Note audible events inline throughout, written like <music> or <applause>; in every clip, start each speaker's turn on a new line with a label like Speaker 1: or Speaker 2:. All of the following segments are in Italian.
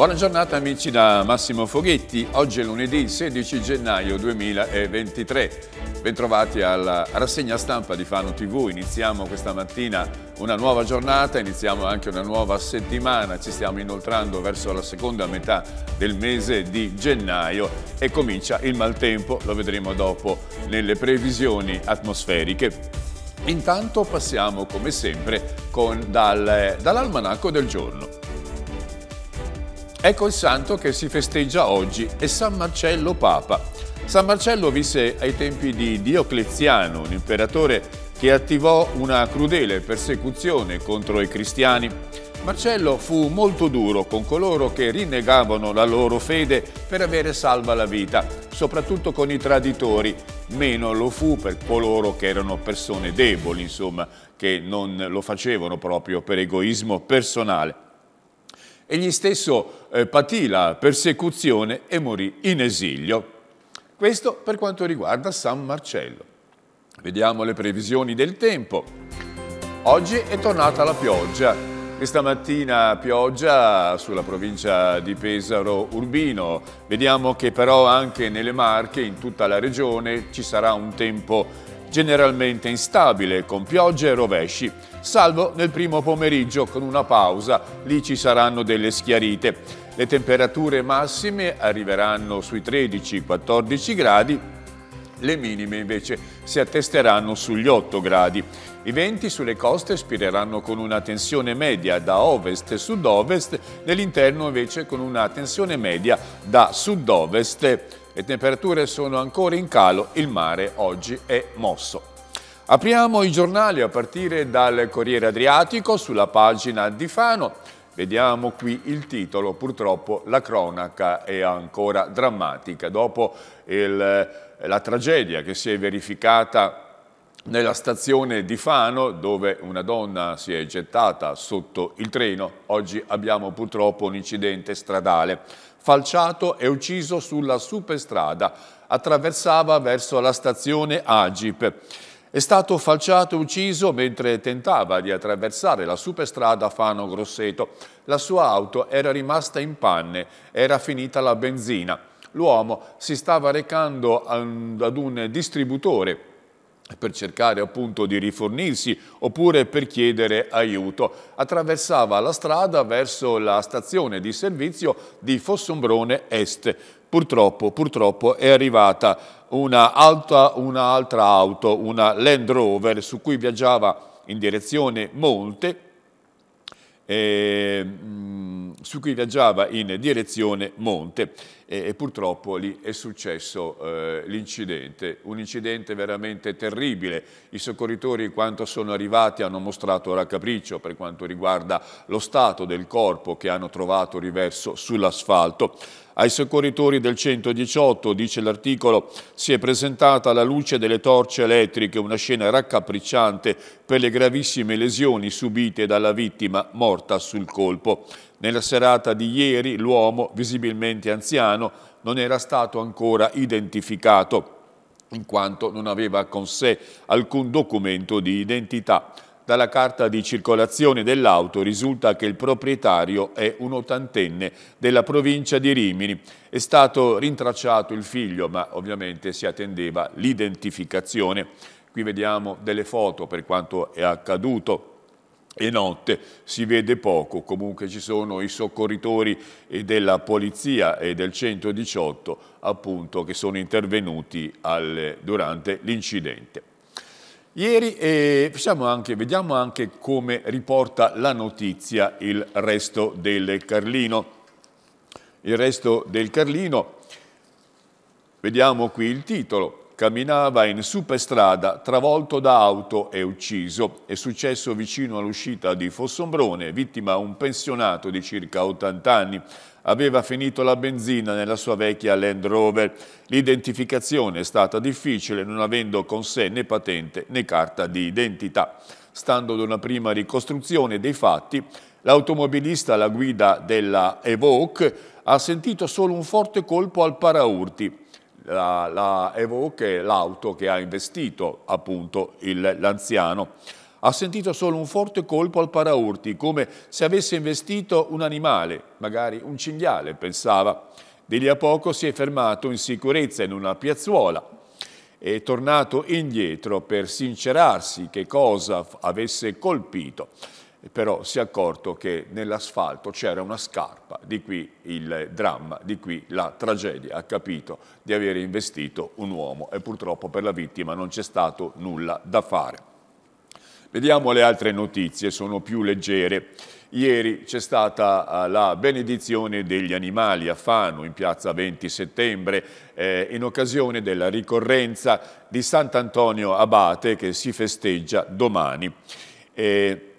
Speaker 1: Buona giornata amici da Massimo Foghetti, oggi è lunedì 16 gennaio 2023. Bentrovati alla rassegna stampa di Fano TV, iniziamo questa mattina una nuova giornata, iniziamo anche una nuova settimana, ci stiamo inoltrando verso la seconda metà del mese di gennaio e comincia il maltempo, lo vedremo dopo nelle previsioni atmosferiche. Intanto passiamo come sempre dal, dall'almanacco del giorno. Ecco il santo che si festeggia oggi, è San Marcello Papa. San Marcello visse ai tempi di Diocleziano, un imperatore che attivò una crudele persecuzione contro i cristiani. Marcello fu molto duro con coloro che rinnegavano la loro fede per avere salva la vita, soprattutto con i traditori. Meno lo fu per coloro che erano persone deboli, insomma, che non lo facevano proprio per egoismo personale. Egli stesso eh, patì la persecuzione e morì in esilio. Questo per quanto riguarda San Marcello. Vediamo le previsioni del tempo. Oggi è tornata la pioggia. Questa mattina pioggia sulla provincia di Pesaro Urbino. Vediamo che però anche nelle Marche, in tutta la regione, ci sarà un tempo generalmente instabile, con piogge e rovesci salvo nel primo pomeriggio con una pausa, lì ci saranno delle schiarite. Le temperature massime arriveranno sui 13-14 gradi, le minime invece si attesteranno sugli 8 gradi. I venti sulle coste spireranno con una tensione media da ovest e sud-ovest, nell'interno invece con una tensione media da sud-ovest. Le temperature sono ancora in calo, il mare oggi è mosso. Apriamo i giornali a partire dal Corriere Adriatico sulla pagina di Fano. Vediamo qui il titolo, purtroppo la cronaca è ancora drammatica. Dopo il, la tragedia che si è verificata nella stazione di Fano dove una donna si è gettata sotto il treno, oggi abbiamo purtroppo un incidente stradale. Falciato e ucciso sulla superstrada, attraversava verso la stazione Agip è stato falciato e ucciso mentre tentava di attraversare la superstrada Fano-Grosseto. La sua auto era rimasta in panne, era finita la benzina. L'uomo si stava recando ad un distributore per cercare appunto di rifornirsi oppure per chiedere aiuto. Attraversava la strada verso la stazione di servizio di Fossombrone Est. Purtroppo, purtroppo è arrivata un'altra una auto, una Land Rover, su cui viaggiava in direzione monte, eh, su cui viaggiava in direzione monte e, e purtroppo lì è successo eh, l'incidente, un incidente veramente terribile. I soccorritori quanto sono arrivati hanno mostrato raccapriccio per quanto riguarda lo stato del corpo che hanno trovato riverso sull'asfalto. Ai soccorritori del 118, dice l'articolo, si è presentata alla luce delle torce elettriche una scena raccapricciante per le gravissime lesioni subite dalla vittima morta sul colpo. Nella serata di ieri l'uomo, visibilmente anziano, non era stato ancora identificato in quanto non aveva con sé alcun documento di identità. Dalla carta di circolazione dell'auto risulta che il proprietario è un ottantenne della provincia di Rimini. È stato rintracciato il figlio, ma ovviamente si attendeva l'identificazione. Qui vediamo delle foto per quanto è accaduto e notte si vede poco, comunque ci sono i soccorritori della polizia e del 118 appunto che sono intervenuti al, durante l'incidente. Ieri eh, anche, vediamo anche come riporta la notizia il resto del Carlino. Il resto del Carlino, vediamo qui il titolo camminava in superstrada travolto da auto e ucciso. È successo vicino all'uscita di Fossombrone, vittima un pensionato di circa 80 anni. Aveva finito la benzina nella sua vecchia Land Rover. L'identificazione è stata difficile non avendo con sé né patente né carta di identità. Stando ad una prima ricostruzione dei fatti, l'automobilista alla guida della Evoque ha sentito solo un forte colpo al paraurti la, la Evoque, l'auto che ha investito appunto l'anziano. Ha sentito solo un forte colpo al paraurti, come se avesse investito un animale, magari un cinghiale, pensava. Di lì a poco si è fermato in sicurezza in una piazzuola. È tornato indietro per sincerarsi che cosa avesse colpito però si è accorto che nell'asfalto c'era una scarpa, di qui il dramma, di qui la tragedia. Ha capito di aver investito un uomo e purtroppo per la vittima non c'è stato nulla da fare. Vediamo le altre notizie, sono più leggere. Ieri c'è stata eh, la benedizione degli animali a Fano in piazza 20 settembre eh, in occasione della ricorrenza di Sant'Antonio Abate che si festeggia domani. Eh,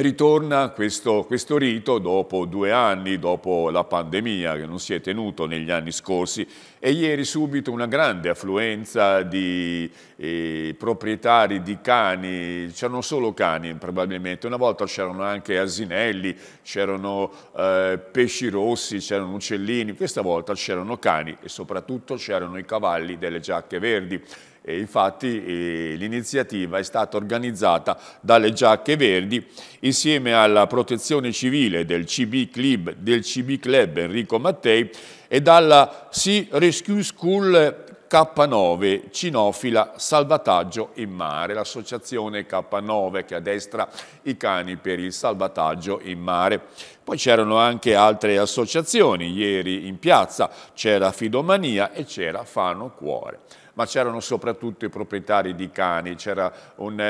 Speaker 1: ritorna questo, questo, rito dopo due anni, dopo la pandemia che non si è tenuto negli anni scorsi e ieri subito una grande affluenza di eh, proprietari di cani, c'erano cioè solo cani probabilmente, una volta c'erano anche asinelli, c'erano eh, pesci rossi, c'erano uccellini, questa volta c'erano cani e soprattutto c'erano i cavalli delle giacche verdi. E infatti eh, l'iniziativa è stata organizzata dalle Giacche Verdi insieme alla protezione civile del CB Club, del CB Club Enrico Mattei e dalla Sea Rescue School K9, Cinofila Salvataggio in Mare, l'associazione K9 che addestra i cani per il salvataggio in mare. Poi c'erano anche altre associazioni, ieri in piazza c'era Fidomania e c'era Fano Cuore, ma c'erano soprattutto i proprietari di cani, c'era un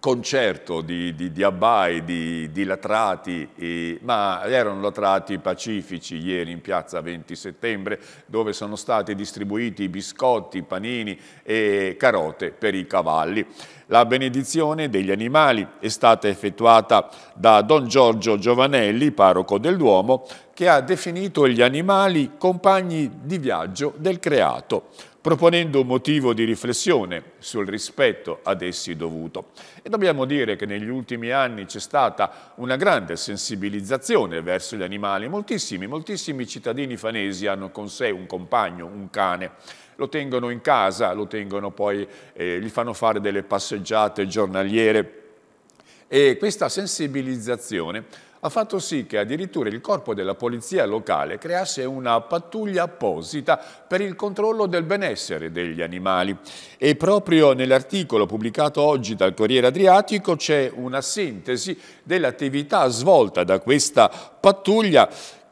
Speaker 1: concerto di, di, di abbai, di, di latrati, e, ma erano latrati pacifici ieri in piazza 20 settembre dove sono stati distribuiti biscotti, panini e carote per i cavalli. La benedizione degli animali è stata effettuata da Don Giorgio Giovanelli, parroco del Duomo, che ha definito gli animali compagni di viaggio del creato proponendo un motivo di riflessione sul rispetto ad essi dovuto. E dobbiamo dire che negli ultimi anni c'è stata una grande sensibilizzazione verso gli animali. Moltissimi, moltissimi cittadini fanesi hanno con sé un compagno, un cane lo tengono in casa, lo tengono poi, eh, gli fanno fare delle passeggiate giornaliere e questa sensibilizzazione ha fatto sì che addirittura il corpo della polizia locale creasse una pattuglia apposita per il controllo del benessere degli animali. E proprio nell'articolo pubblicato oggi dal Corriere Adriatico c'è una sintesi dell'attività svolta da questa pattuglia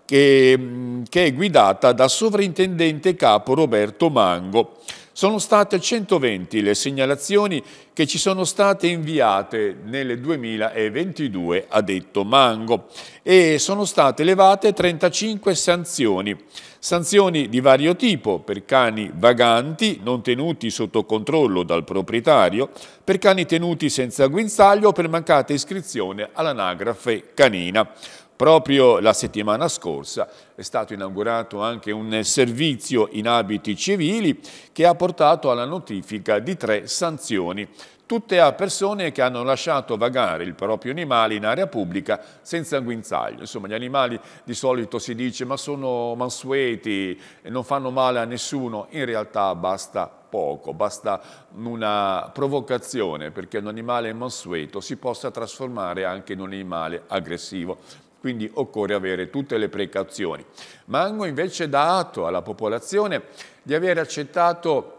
Speaker 1: che, che è guidata da sovrintendente capo Roberto Mango. Sono state 120 le segnalazioni che ci sono state inviate nel 2022, ha detto Mango, e sono state levate 35 sanzioni. Sanzioni di vario tipo per cani vaganti non tenuti sotto controllo dal proprietario, per cani tenuti senza guinzaglio o per mancata iscrizione all'anagrafe canina. Proprio la settimana scorsa è stato inaugurato anche un servizio in abiti civili che ha portato alla notifica di tre sanzioni, tutte a persone che hanno lasciato vagare il proprio animale in area pubblica senza guinzaglio. Insomma, gli animali di solito si dice ma sono mansueti, non fanno male a nessuno, in realtà basta poco, basta una provocazione perché un animale mansueto si possa trasformare anche in un animale aggressivo quindi occorre avere tutte le precauzioni. Mango invece dà atto alla popolazione di aver accettato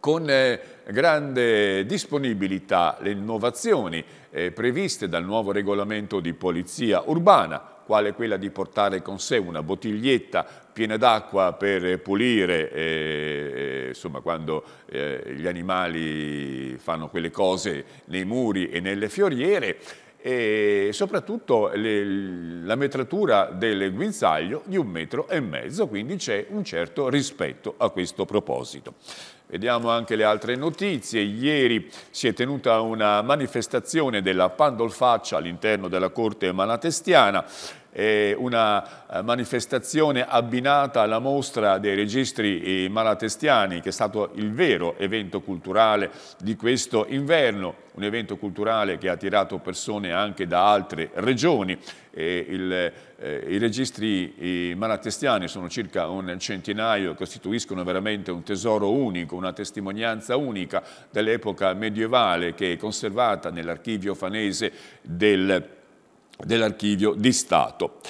Speaker 1: con eh, grande disponibilità le innovazioni eh, previste dal nuovo regolamento di polizia urbana, quale quella di portare con sé una bottiglietta piena d'acqua per pulire, eh, eh insomma, quando eh, gli animali fanno quelle cose nei muri e nelle fioriere, e soprattutto le, la metratura del guinzaglio di un metro e mezzo, quindi c'è un certo rispetto a questo proposito. Vediamo anche le altre notizie. Ieri si è tenuta una manifestazione della Pandolfaccia all'interno della corte malatestiana eh, una manifestazione abbinata alla mostra dei registri eh, malatestiani, che è stato il vero evento culturale di questo inverno, un evento culturale che ha attirato persone anche da altre regioni. Il, eh, I registri malatestiani sono circa un centinaio, costituiscono veramente un tesoro unico, una testimonianza unica dell'epoca medievale che è conservata nell'archivio fanese del Paese dell'archivio di Stato.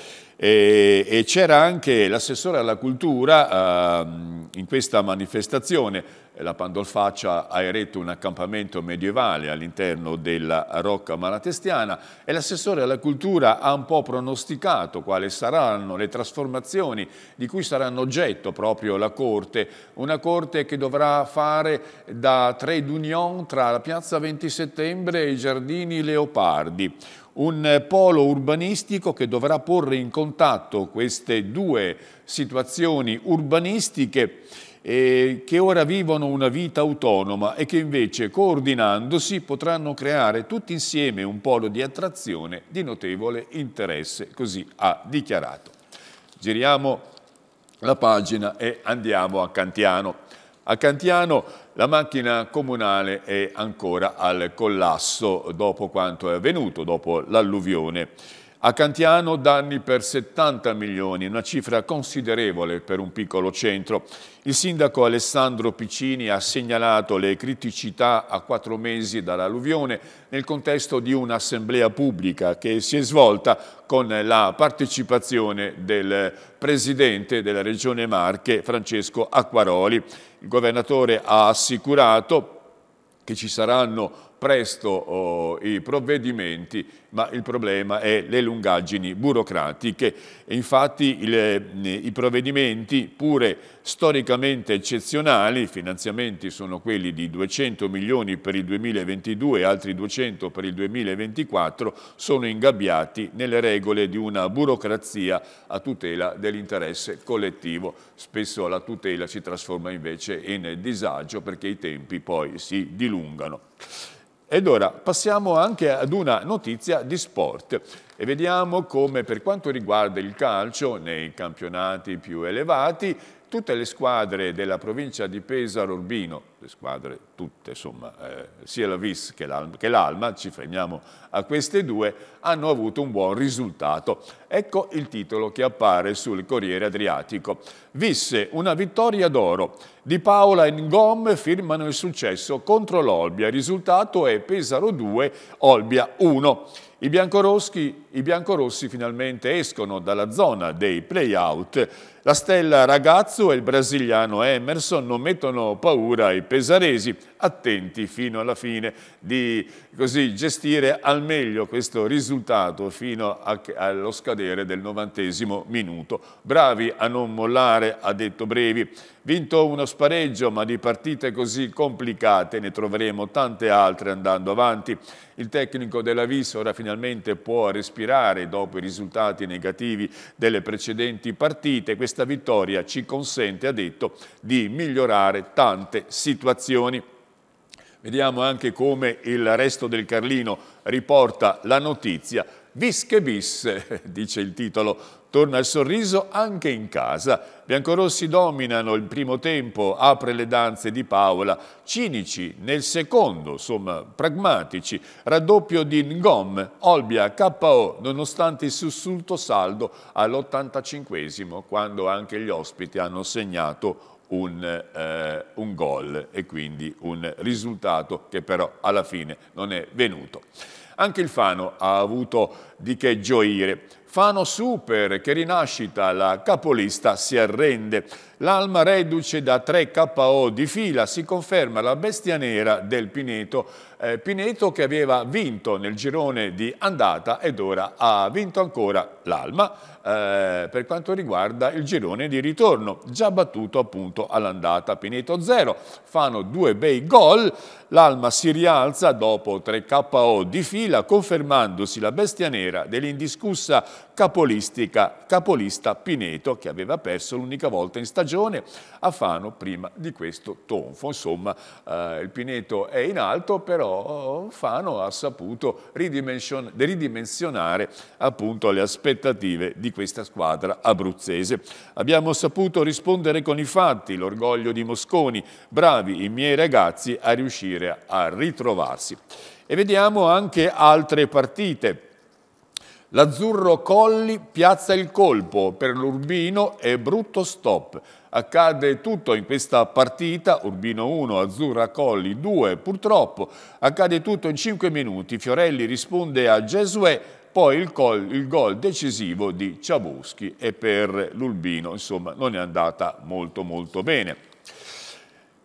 Speaker 1: E, e c'era anche l'assessore alla cultura eh, in questa manifestazione, la Pandolfaccia ha eretto un accampamento medievale all'interno della Rocca Malatestiana e l'assessore alla cultura ha un po' pronosticato quali saranno le trasformazioni di cui saranno oggetto proprio la Corte, una Corte che dovrà fare da trade union tra la piazza 20 settembre e i giardini Leopardi, un polo urbanistico che dovrà porre in contatto queste due situazioni urbanistiche eh, che ora vivono una vita autonoma e che invece coordinandosi potranno creare tutti insieme un polo di attrazione di notevole interesse, così ha dichiarato. Giriamo la pagina e andiamo a Cantiano. A Cantiano la macchina comunale è ancora al collasso dopo quanto è avvenuto, dopo l'alluvione. A Cantiano danni per 70 milioni, una cifra considerevole per un piccolo centro. Il sindaco Alessandro Piccini ha segnalato le criticità a quattro mesi dall'alluvione nel contesto di un'assemblea pubblica che si è svolta con la partecipazione del presidente della regione Marche, Francesco Acquaroli. Il governatore ha assicurato che ci saranno presto oh, i provvedimenti, ma il problema è le lungaggini burocratiche. infatti il, eh, i provvedimenti, pure storicamente eccezionali, i finanziamenti sono quelli di 200 milioni per il 2022 e altri 200 per il 2024, sono ingabbiati nelle regole di una burocrazia a tutela dell'interesse collettivo. Spesso la tutela si trasforma invece in disagio perché i tempi poi si dilungano. Ed ora passiamo anche ad una notizia di sport e vediamo come per quanto riguarda il calcio nei campionati più elevati tutte le squadre della provincia di Pesaro, Urbino le squadre tutte, insomma, eh, sia la Vis che l'Alma, ci fermiamo a queste due, hanno avuto un buon risultato. Ecco il titolo che appare sul Corriere Adriatico. Visse una vittoria d'oro. Di Paola e Ngom firmano il successo contro l'Olbia. Il risultato è Pesaro 2, Olbia 1. I biancorossi, I biancorossi, finalmente escono dalla zona dei play-out. La stella Ragazzo e il brasiliano Emerson non mettono paura ai pesaresi attenti fino alla fine di così gestire al meglio questo risultato fino a, allo scadere del novantesimo minuto. Bravi a non mollare, ha detto Brevi, Vinto uno spareggio, ma di partite così complicate ne troveremo tante altre andando avanti. Il tecnico della Vis ora finalmente può respirare dopo i risultati negativi delle precedenti partite. Questa vittoria ci consente, ha detto, di migliorare tante situazioni. Vediamo anche come il resto del Carlino riporta la notizia Vis che bis, <laughs> dice il titolo Torna il sorriso anche in casa. Biancorossi dominano il primo tempo, apre le danze di Paola. Cinici nel secondo, insomma, pragmatici. Raddoppio di Ngom, Olbia, KO, nonostante il sussulto saldo all'85 esimo quando anche gli ospiti hanno segnato un, eh, un gol e quindi un risultato che però alla fine non è venuto. Anche il Fano ha avuto di che gioire. Fano Super, che rinascita, la capolista si arrende. L'Alma reduce da 3 KO di fila, si conferma la bestia nera del Pineto. Eh, Pineto che aveva vinto nel girone di andata ed ora ha vinto ancora l'Alma eh, per quanto riguarda il girone di ritorno, già battuto appunto all'andata. Pineto 0, fanno due bei gol, l'Alma si rialza dopo 3 KO di fila, confermandosi la bestia nera dell'indiscussa capolista Pineto che aveva perso l'unica volta in stagione a Fano prima di questo tonfo. Insomma eh, il Pineto è in alto però oh, Fano ha saputo ridimension ridimensionare appunto le aspettative di questa squadra abruzzese. Abbiamo saputo rispondere con i fatti, l'orgoglio di Mosconi, bravi i miei ragazzi a riuscire a ritrovarsi. E vediamo anche altre partite L'azzurro Colli piazza il colpo, per l'Urbino è brutto stop. Accade tutto in questa partita, Urbino 1, Azzurra Colli 2, purtroppo accade tutto in 5 minuti. Fiorelli risponde a Gesuè, poi il, col, il gol decisivo di Ciabuschi e per l'Urbino insomma non è andata molto molto bene.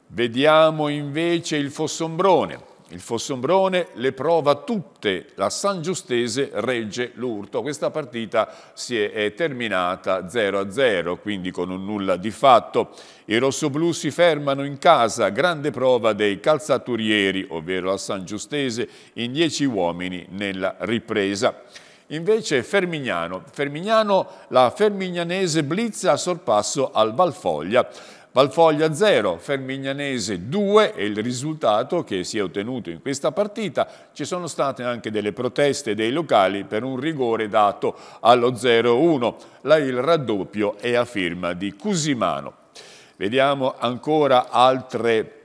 Speaker 1: Vediamo invece il Fossombrone. Il Fossombrone le prova tutte, la San Giustese regge l'urto. Questa partita si è terminata 0-0, quindi con un nulla di fatto. I rossoblù si fermano in casa, grande prova dei calzaturieri, ovvero la San Giustese, in 10 uomini nella ripresa. Invece Fermignano, Fermignano la fermignanese blizza a sorpasso al Valfoglia. Valfoglia 0, Fermignanese 2 è il risultato che si è ottenuto in questa partita. Ci sono state anche delle proteste dei locali per un rigore dato allo 0-1. Là il raddoppio è a firma di Cusimano. Vediamo ancora altre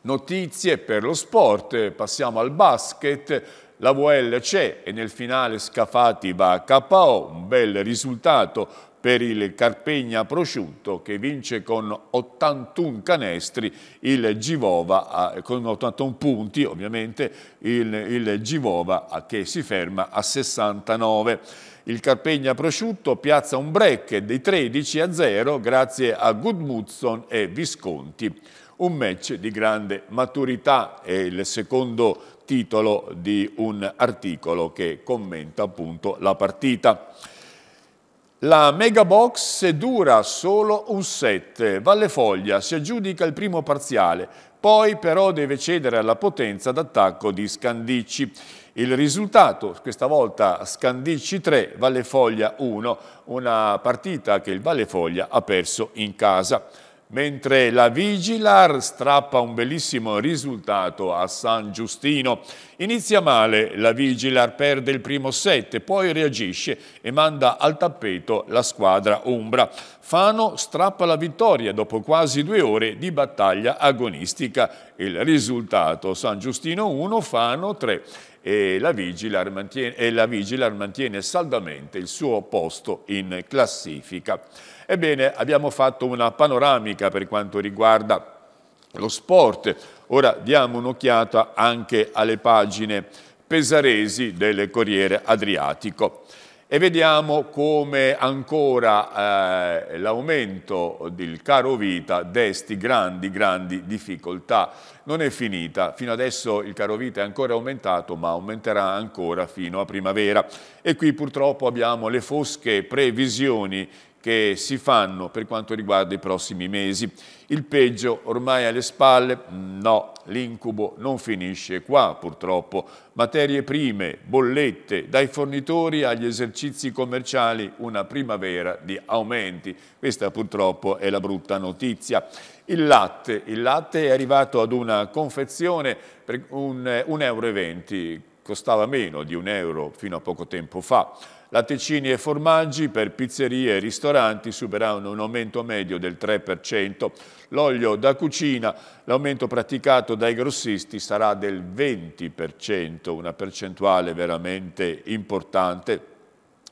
Speaker 1: notizie per lo sport. Passiamo al basket. La VL c'è e nel finale Scafati va a KO, un bel risultato per il Carpegna Prosciutto che vince con 81 canestri il Givova con 81 punti ovviamente il, il Givova che si ferma a 69 il Carpegna Prosciutto piazza un break di 13 a 0 grazie a Gudmundson e Visconti un match di grande maturità è il secondo titolo di un articolo che commenta appunto la partita. La Megabox dura solo un set. Vallefoglia si aggiudica il primo parziale, poi però deve cedere alla potenza d'attacco di Scandicci. Il risultato, questa volta Scandicci 3, Vallefoglia 1, una partita che il Vallefoglia ha perso in casa. Mentre la Vigilar strappa un bellissimo risultato a San Giustino. Inizia male, la Vigilar perde il primo set, poi reagisce e manda al tappeto la squadra Umbra. Fano strappa la vittoria dopo quasi due ore di battaglia agonistica. Il risultato San Giustino 1, Fano 3 e la Vigilar mantiene, e la Vigilar mantiene saldamente il suo posto in classifica. Ebbene, abbiamo fatto una panoramica per quanto riguarda lo sport, Ora diamo un'occhiata anche alle pagine pesaresi del Corriere Adriatico e vediamo come ancora eh, l'aumento del caro vita desti grandi, grandi difficoltà. Non è finita, fino adesso il caro vita è ancora aumentato, ma aumenterà ancora fino a primavera. E qui purtroppo abbiamo le fosche previsioni che si fanno per quanto riguarda i prossimi mesi. Il peggio ormai alle spalle, no, l'incubo non finisce qua purtroppo. Materie prime, bollette, dai fornitori agli esercizi commerciali, una primavera di aumenti. Questa purtroppo è la brutta notizia. Il latte, il latte è arrivato ad una confezione per 1,20 euro, costava meno di un euro fino a poco tempo fa. Latticini e formaggi per pizzerie e ristoranti superano un aumento medio del 3%. L'olio da cucina, l'aumento praticato dai grossisti sarà del 20%, una percentuale veramente importante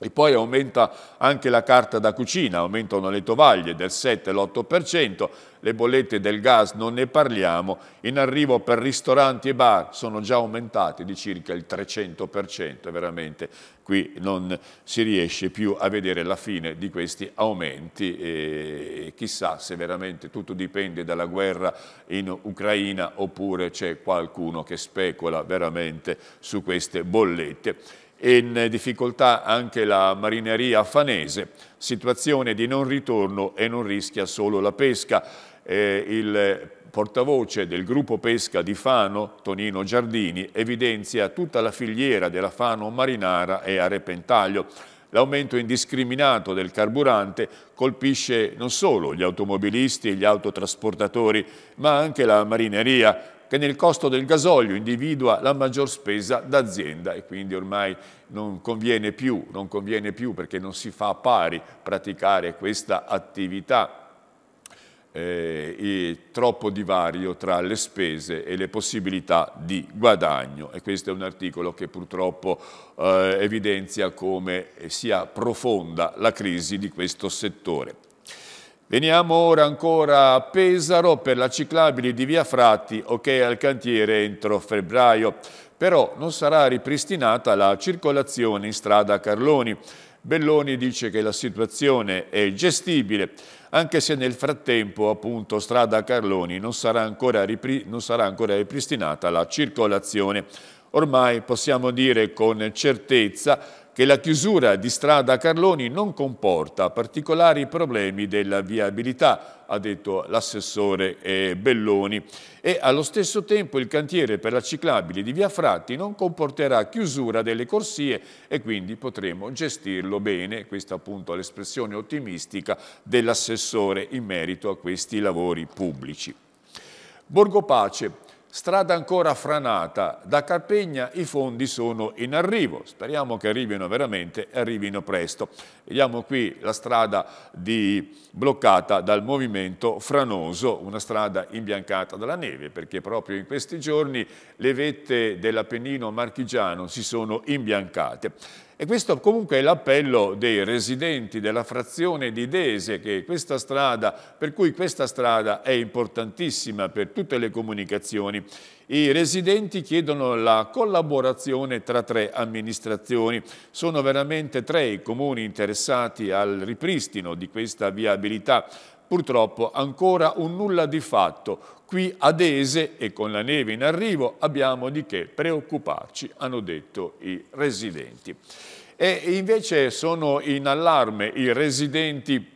Speaker 1: e poi aumenta anche la carta da cucina, aumentano le tovaglie del 7-8%, le bollette del gas non ne parliamo, in arrivo per ristoranti e bar sono già aumentate di circa il 300%, veramente qui non si riesce più a vedere la fine di questi aumenti e chissà se veramente tutto dipende dalla guerra in Ucraina oppure c'è qualcuno che specula veramente su queste bollette in difficoltà anche la marineria fanese, situazione di non ritorno e non rischia solo la pesca. Eh, il portavoce del gruppo pesca di Fano, Tonino Giardini, evidenzia tutta la filiera della Fano marinara e a repentaglio. L'aumento indiscriminato del carburante colpisce non solo gli automobilisti e gli autotrasportatori, ma anche la marineria che nel costo del gasolio individua la maggior spesa d'azienda e quindi ormai non conviene più, non conviene più perché non si fa a pari praticare questa attività eh, e troppo divario tra le spese e le possibilità di guadagno e questo è un articolo che purtroppo eh, evidenzia come sia profonda la crisi di questo settore. Veniamo ora ancora a Pesaro per la ciclabile di Via Fratti, ok al cantiere entro febbraio. Però non sarà ripristinata la circolazione in strada Carloni. Belloni dice che la situazione è gestibile, anche se nel frattempo appunto strada Carloni non sarà ancora, non sarà ancora ripristinata la circolazione. Ormai possiamo dire con certezza che la chiusura di strada Carloni non comporta particolari problemi della viabilità, ha detto l'assessore eh, Belloni, e allo stesso tempo il cantiere per la ciclabile di Via Fratti non comporterà chiusura delle corsie e quindi potremo gestirlo bene, questa appunto è l'espressione ottimistica dell'assessore in merito a questi lavori pubblici. Borgo Pace, Strada ancora franata, da Carpegna i fondi sono in arrivo, speriamo che arrivino veramente e arrivino presto. Vediamo qui la strada di, bloccata dal movimento franoso, una strada imbiancata dalla neve, perché proprio in questi giorni le vette dell'Appennino marchigiano si sono imbiancate. E questo comunque è l'appello dei residenti della frazione di Dese che questa strada, per cui questa strada è importantissima per tutte le comunicazioni. I residenti chiedono la collaborazione tra tre amministrazioni. Sono veramente tre i comuni interessati al ripristino di questa viabilità. Purtroppo ancora un nulla di fatto. Qui ad Ese e con la neve in arrivo abbiamo di che preoccuparci, hanno detto i residenti. E invece sono in allarme i residenti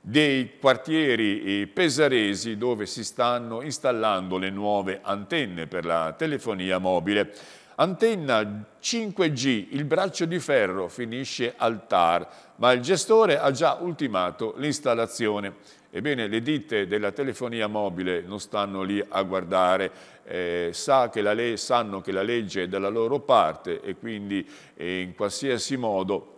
Speaker 1: dei quartieri pesaresi dove si stanno installando le nuove antenne per la telefonia mobile. Antenna 5G, il braccio di ferro, finisce al TAR, ma il gestore ha già ultimato l'installazione. Ebbene, le ditte della telefonia mobile non stanno lì a guardare, eh, sa che la, sanno che la legge è dalla loro parte e quindi eh, in qualsiasi modo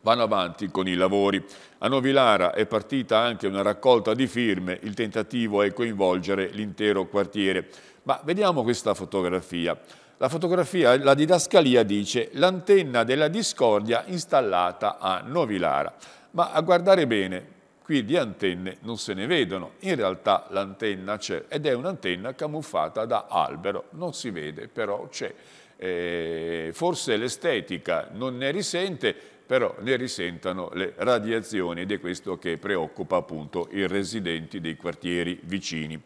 Speaker 1: vanno avanti con i lavori. A Novilara è partita anche una raccolta di firme, il tentativo è coinvolgere l'intero quartiere. Ma vediamo questa fotografia. La fotografia, la didascalia dice l'antenna della discordia installata a Novilara. Ma a guardare bene, qui di antenne non se ne vedono, in realtà l'antenna c'è ed è un'antenna camuffata da albero, non si vede però c'è. Eh, forse l'estetica non ne risente, però ne risentano le radiazioni ed è questo che preoccupa appunto i residenti dei quartieri vicini.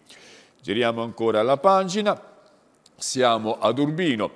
Speaker 1: Giriamo ancora la pagina, siamo ad Urbino.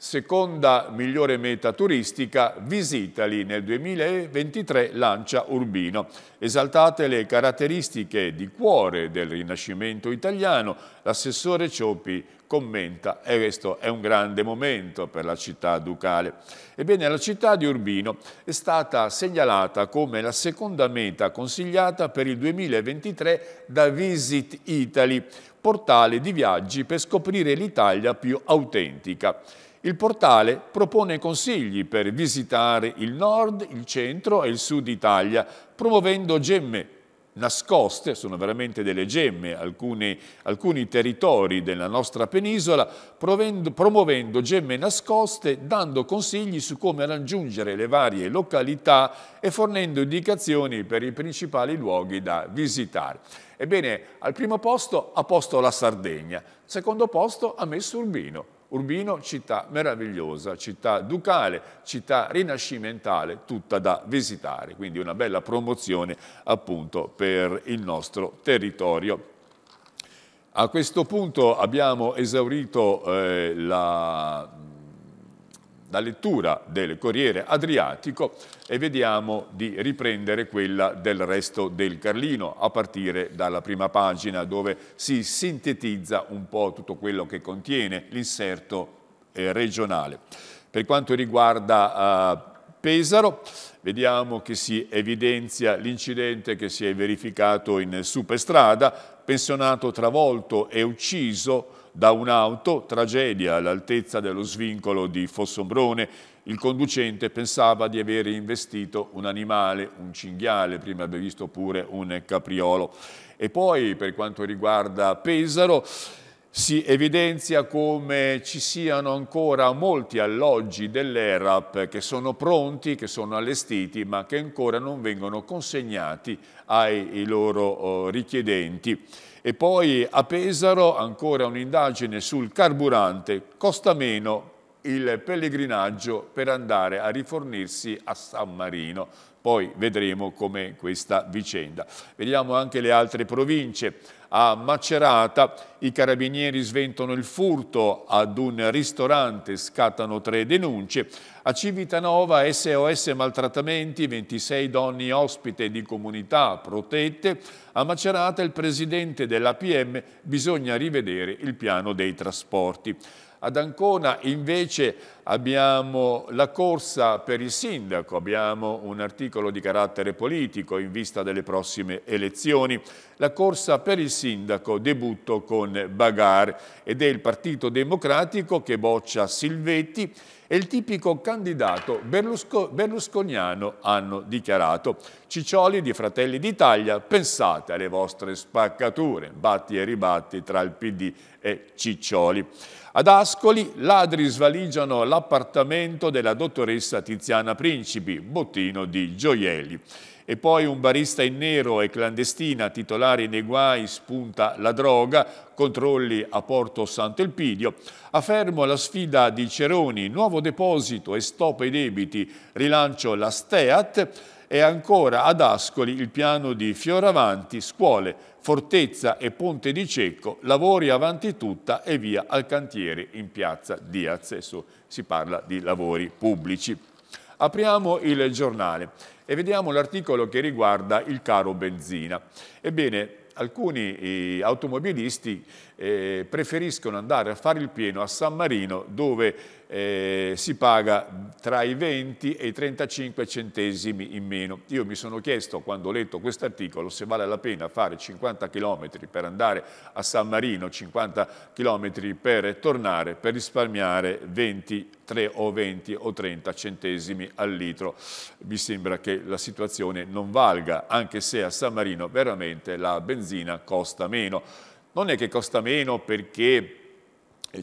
Speaker 1: Seconda migliore meta turistica, visitali nel 2023 Lancia Urbino. Esaltate le caratteristiche di cuore del Rinascimento italiano, l'assessore Ciopi commenta e questo è un grande momento per la città ducale. Ebbene, la città di Urbino è stata segnalata come la seconda meta consigliata per il 2023 da Visit Italy, portale di viaggi per scoprire l'Italia più autentica. Il portale propone consigli per visitare il nord, il centro e il sud Italia, promuovendo gemme nascoste, sono veramente delle gemme, alcuni, alcuni territori della nostra penisola, provendo, promuovendo gemme nascoste, dando consigli su come raggiungere le varie località e fornendo indicazioni per i principali luoghi da visitare. Ebbene, al primo posto ha posto la Sardegna, al secondo posto ha messo Urbino, Urbino, città meravigliosa, città ducale, città rinascimentale, tutta da visitare, quindi una bella promozione appunto per il nostro territorio. A questo punto abbiamo esaurito eh, la la lettura del Corriere Adriatico e vediamo di riprendere quella del resto del Carlino a partire dalla prima pagina dove si sintetizza un po' tutto quello che contiene l'inserto eh, regionale. Per quanto riguarda eh, Pesaro, vediamo che si evidenzia l'incidente che si è verificato in superstrada, pensionato travolto e ucciso, da un'auto, tragedia all'altezza dello svincolo di Fossombrone. Il conducente pensava di aver investito un animale, un cinghiale, prima abbiamo visto pure un capriolo. E poi per quanto riguarda Pesaro, si evidenzia come ci siano ancora molti alloggi dell'ERAP che sono pronti, che sono allestiti, ma che ancora non vengono consegnati ai loro oh, richiedenti. E poi a Pesaro ancora un'indagine sul carburante, costa meno il pellegrinaggio per andare a rifornirsi a San Marino. Poi vedremo come questa vicenda. Vediamo anche le altre province. A Macerata i carabinieri sventano il furto ad un ristorante, scattano tre denunce. A Civitanova SOS Maltrattamenti, 26 donne ospite di comunità protette. A Macerata il presidente dell'APM bisogna rivedere il piano dei trasporti. Ad Ancona invece abbiamo la corsa per il sindaco, abbiamo un articolo di carattere politico in vista delle prossime elezioni. La corsa per il sindaco debutto con Bagar ed è il Partito Democratico che boccia Silvetti è il tipico candidato berlusco, berlusconiano, hanno dichiarato. Ciccioli di Fratelli d'Italia, pensate alle vostre spaccature, batti e ribatti tra il PD e Ciccioli. Ad Ascoli ladri svaligiano l'appartamento della dottoressa Tiziana Principi, bottino di gioielli e poi un barista in nero e clandestina titolari nei guai spunta la droga, controlli a Porto Sant'Elpidio. A Fermo la sfida di Ceroni, nuovo deposito e stop ai debiti, rilancio la Steat e ancora ad Ascoli il piano di Fioravanti, scuole, fortezza e ponte di Cecco, lavori avanti tutta e via al cantiere in piazza Diaz. Adesso si parla di lavori pubblici. Apriamo il giornale e vediamo l'articolo che riguarda il caro benzina. Ebbene, alcuni automobilisti eh, preferiscono andare a fare il pieno a San Marino dove eh, si paga tra i 20 e i 35 centesimi in meno. Io mi sono chiesto quando ho letto questo articolo se vale la pena fare 50 km per andare a San Marino, 50 km per tornare, per risparmiare 23 o 20 o 30 centesimi al litro. Mi sembra che la situazione non valga, anche se a San Marino veramente la benzina costa meno. Non è che costa meno perché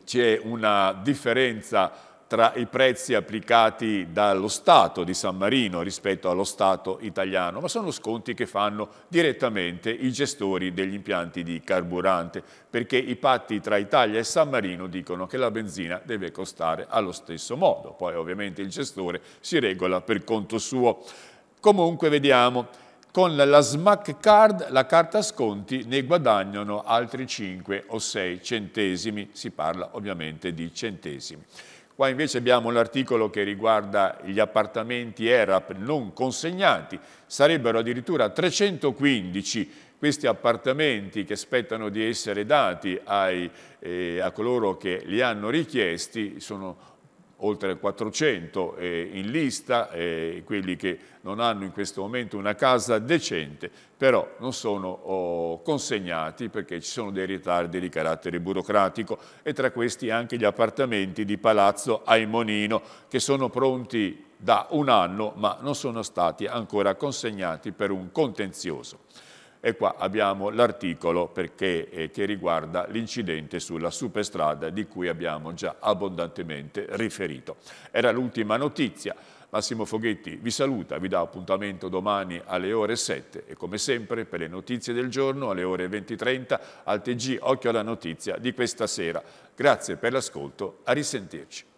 Speaker 1: c'è una differenza tra i prezzi applicati dallo Stato di San Marino rispetto allo Stato italiano, ma sono sconti che fanno direttamente i gestori degli impianti di carburante, perché i patti tra Italia e San Marino dicono che la benzina deve costare allo stesso modo, poi ovviamente il gestore si regola per conto suo. Comunque vediamo, con la SMAC card, la carta sconti, ne guadagnano altri 5 o 6 centesimi, si parla ovviamente di centesimi. Qua invece abbiamo l'articolo che riguarda gli appartamenti ERAP non consegnati, sarebbero addirittura 315 questi appartamenti che aspettano di essere dati ai, eh, a coloro che li hanno richiesti, sono oltre 400 eh, in lista, eh, quelli che non hanno in questo momento una casa decente, però non sono oh, consegnati perché ci sono dei ritardi di carattere burocratico e tra questi anche gli appartamenti di Palazzo Aimonino che sono pronti da un anno ma non sono stati ancora consegnati per un contenzioso e qua abbiamo l'articolo eh, che riguarda l'incidente sulla superstrada di cui abbiamo già abbondantemente riferito. Era l'ultima notizia. Massimo Foghetti vi saluta, vi dà appuntamento domani alle ore 7 e come sempre per le notizie del giorno alle ore 20.30 al TG Occhio alla Notizia di questa sera. Grazie per l'ascolto, a risentirci.